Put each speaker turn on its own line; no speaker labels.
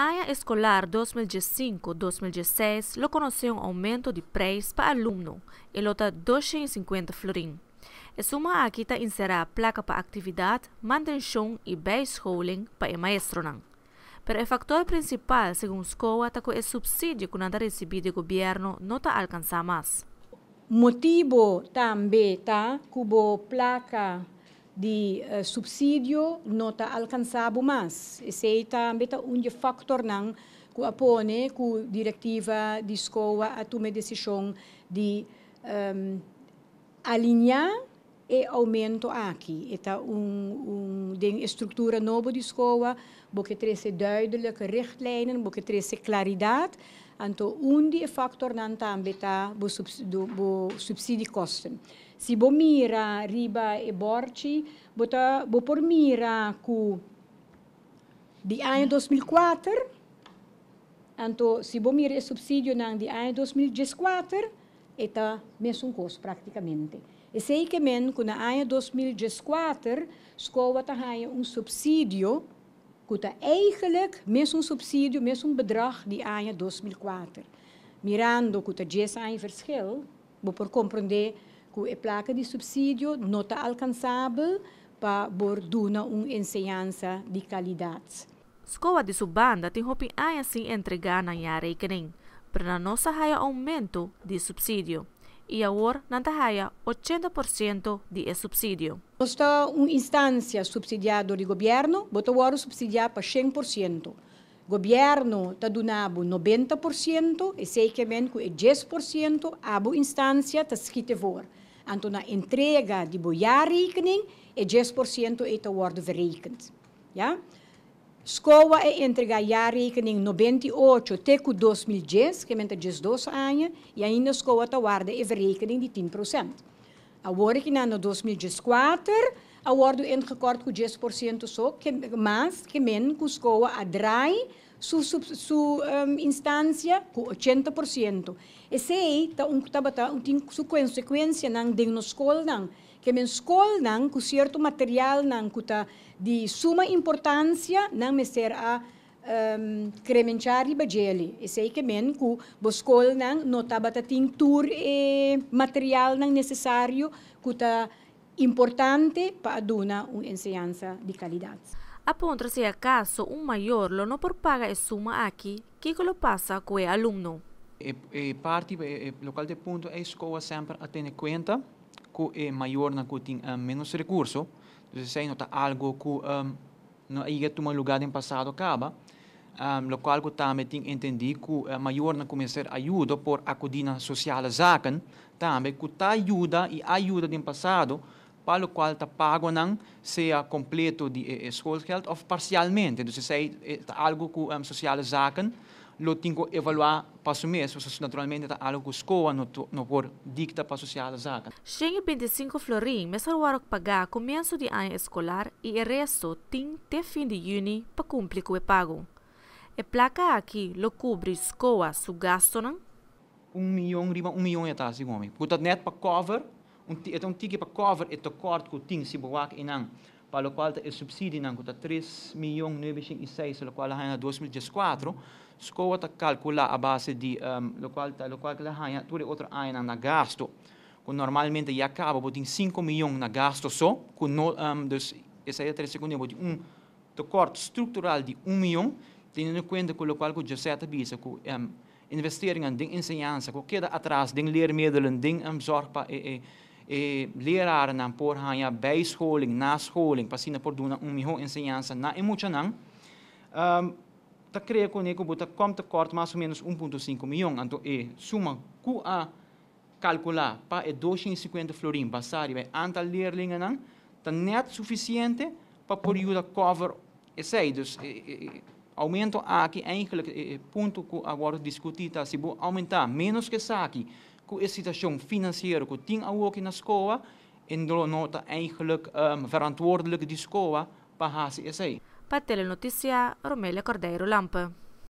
A área escolar 2015-2016 reconheceu um aumento de preço para aluno, em lota 250 florim. E suma aqui está inserar placa para atividade, manutenção e base beischoling para o maestro. Não. Pero o fator principal, segundo a escola, está o subsídio que nada recebido do governo não está alcançar
mais. Motivo também está que a placa de uh, subsídio não está alcançado mais. Esse é também um fator que apone que a diretiva de escola a tomar decisão de um, alinhar e aumento aqui. Está um, um de estrutura nova de escola, porque trouxe duidelijke richtlijnen, porque trouxe claridade. Então, um fator também está o subsídio custo. si bo mira riba e borci, bota bo por mira ku di ano 2004, anto si bo mira e subsidio nang di ano 2014, eta mesmo custo kos E sei que men ku na ano 2014, scoa ta haia un subsidio ta eigenlijk mesun subsidio, subsidie, met een bedrag die aan 2004. Mirando, kuta 10 aan verschil, bo por comprende com a placa de subsídio não está alcançável para borduna uma ensinança de qualidade. Escola de Subanda
tem roupa assim entregar na Yarekening, para não sair aumento de subsídio e agora não haja 80% de subsídio.
Nós está uma instância subsidiada do governo, botou agora subsidiar para 100% governo está donando 90% e sei que menos é 10% a instância está escrito vor. Então, na entrega de boiarrekening é 10% está worden verrekend. Ja? Escola é entregar jaarrekening 98 até 2010, que é 12 anos, e ainda a escola está guarda é verrekening de 10%. Agora que na 2014 awardo ordem recorte com 10% só, que, mas que escola cuscou a DRAI, sua su, su, um, instância com 80%. E aí tá um tá um tem sua consequência não escola não, que men escola não com certo material não que tá de suma importância não me ser a um, e sei Esse aí que men escola não nota tem e material não necessário que tá importante per una enseñanza de calidad. Apuntarse a caso un mayor non no por paga
es suma aquí, ¿qué lo pasa con el alunno?
E, parte e, local de punto è escola sempre a ter em conta que é ha meno que Quindi se nota algo che ehm, um, ha ia tomar lugar em passato, acaba, um, ehm, lo qual que também tem que entender que uh, maior na começar ajuda por zaken, também que e ajuda em passato. para o qual está pago, não, seja completo de eh, Schulgeld ou parcialmente. Então, se é algo que um, social zaken, lo tenho que evaluar para o mês, porque naturalmente está algo que escoa, não, não por dicta para a social zaken.
25 florim, mas o que pagar começo de ano escolar e o resto tem até fim de junho para cumprir com o pago. E placa aqui lo cobre escoa, su gasto, não?
Um milhão, riba, um milhão e tal, assim, homem. Portanto, net para cover, então een que per cover het tekort ku ting si bewak inang para o qual tá, o subsídio não custa 3 milhões 906, o qual é 2014, escoa está calcular a base de um, o qual tá, o qual é todo outro ano na gasto, que normalmente já acaba botin 5 milhões na gasto só, com no um, dos essa é a terceira segunda botin um de estrutural de 1 milhão, tendo em conta que o qual que já bisa que um, investeringen in ensinança, que queda atrás, den leermiddelen, den um, zorpa e eh, lerarna por hanja bijscholing, nascholing, pasina por duna um miho ensinança na emuchanan, um, ta crea com neko buta kom te kort mais ou menos 1.5 milhão, anto e suma ku a calcular pa e 250 florin basari be anta leerlingen nan, ta net suficiente pa por juda cover e sei, dus e, e, aumento aqui, é eigenlijk, e, ponto que agora discutita se vou aumentar menos que isso com essa situação financeira que tem ook na escola, en nota eigenlijk um, verantwoordelijk die escola para essa.
Para a Telenotícia, Romélia Cordeiro Lamp.